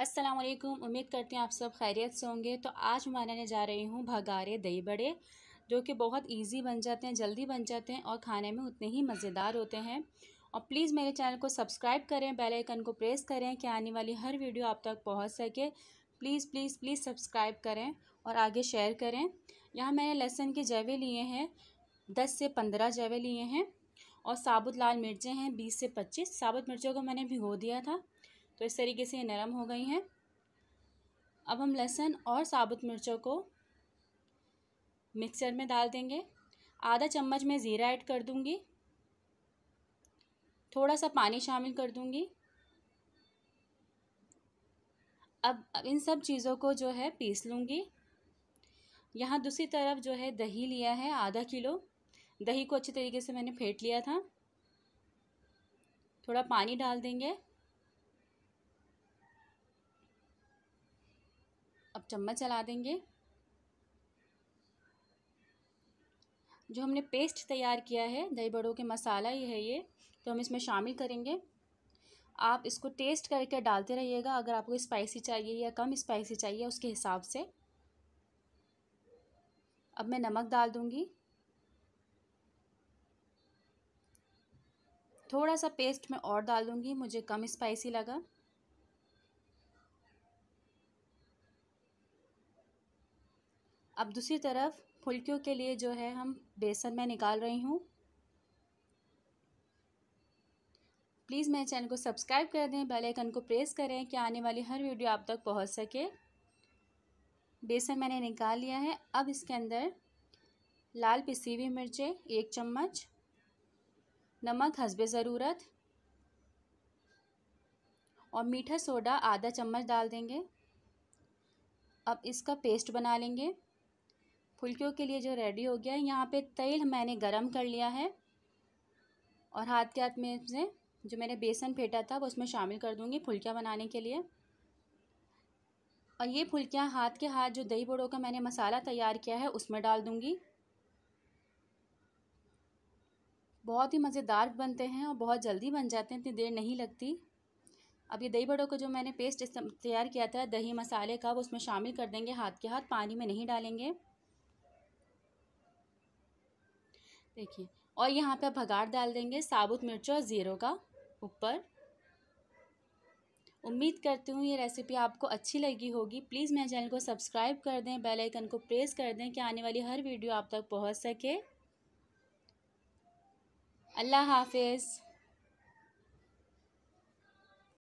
असलकुम उम्मीद करती हूँ आप सब खैरियत से होंगे तो आज मैं बनाने जा रही हूँ भगारे दही बड़े जो कि बहुत इजी बन जाते हैं जल्दी बन जाते हैं और खाने में उतने ही मज़ेदार होते हैं और प्लीज़ मेरे चैनल को सब्सक्राइब करें बेल आइकन को प्रेस करें कि आने वाली हर वीडियो आप तक पहुँच सके प्लीज़ प्लीज़ प्लीज़ सब्सक्राइब करें और आगे शेयर करें यहाँ मैंने लहसुन के जवे लिए हैं दस से पंद्रह जवे लिए हैं और साबुत लाल मिर्चें हैं बीस से पच्चीस साबुत मिर्चों को मैंने भिगो दिया था तो इस तरीके से ये नरम हो गई हैं अब हम लहसुन और साबुत मिर्चों को मिक्सर में डाल देंगे आधा चम्मच में ज़ीरा ऐड कर दूंगी थोड़ा सा पानी शामिल कर दूंगी अब इन सब चीज़ों को जो है पीस लूँगी यहाँ दूसरी तरफ जो है दही लिया है आधा किलो दही को अच्छे तरीके से मैंने फेंट लिया था थोड़ा पानी डाल देंगे अब चम्मच चला देंगे जो हमने पेस्ट तैयार किया है दही बड़ों के मसाला ही है ये तो हम इसमें शामिल करेंगे आप इसको टेस्ट करके डालते रहिएगा अगर आपको स्पाइसी चाहिए या कम स्पाइसी चाहिए उसके हिसाब से अब मैं नमक डाल दूँगी थोड़ा सा पेस्ट मैं और डाल दूँगी मुझे कम स्पाइसी लगा अब दूसरी तरफ फुलकियों के लिए जो है हम बेसन में निकाल रही हूँ प्लीज़ मेरे चैनल को सब्सक्राइब कर दें बेल आइकन को प्रेस करें कि आने वाली हर वीडियो आप तक पहुँच सके बेसन मैंने निकाल लिया है अब इसके अंदर लाल पिसी हुई मिर्चें एक चम्मच नमक हसबे ज़रूरत और मीठा सोडा आधा चम्मच डाल देंगे अब इसका पेस्ट बना लेंगे फुलकियों के लिए जो रेडी हो गया है यहाँ पे तेल मैंने गरम कर लिया है और हाथ के हाथ में से जो मैंने बेसन फेंटा था वो उसमें शामिल कर दूँगी फुल्कियाँ बनाने के लिए और ये फुलकियाँ हाथ के हाथ जो दही बड़ों का मैंने मसाला तैयार किया है उसमें डाल दूँगी बहुत ही मज़ेदार बनते हैं और बहुत जल्दी बन जाते हैं इतनी देर नहीं लगती अब ये दही बड़ों का जो मैंने पेस्ट तैयार किया था दही मसाले का वो उसमें शामिल कर देंगे हाथ के हाथ पानी में नहीं डालेंगे देखिए और यहाँ पे भगार भगाड़ डाल देंगे साबुत मिर्च और ज़ीरो का ऊपर उम्मीद करती हूँ ये रेसिपी आपको अच्छी लगी होगी प्लीज़ मेरे चैनल को सब्सक्राइब कर दें बेल आइकन को प्रेस कर दें कि आने वाली हर वीडियो आप तक पहुँच सके अल्लाह हाफिज़